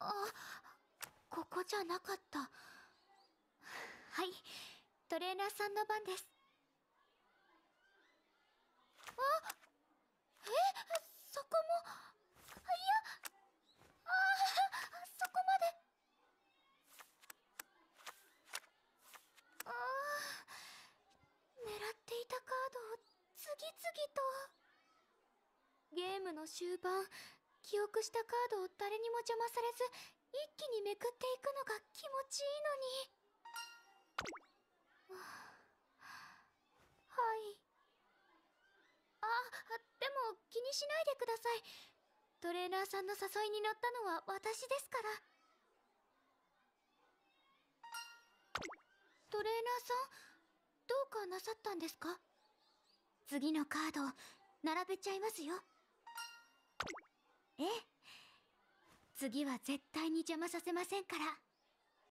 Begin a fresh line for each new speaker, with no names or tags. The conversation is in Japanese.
あここじゃなかったはいトレーナーさんの番です
あえそこもいやあそこまで
あ狙っていたカードを次々
とゲームの終盤記憶したカードを誰にも邪魔されず一気にめくっていくのが気持ちいいのにはいあでも気にしないでくださいトレーナーさんの誘いに乗ったのは私ですからトレーナー
さんどうかなさったんですか次のカード並べちゃいますよ次は絶対に邪魔させませんから。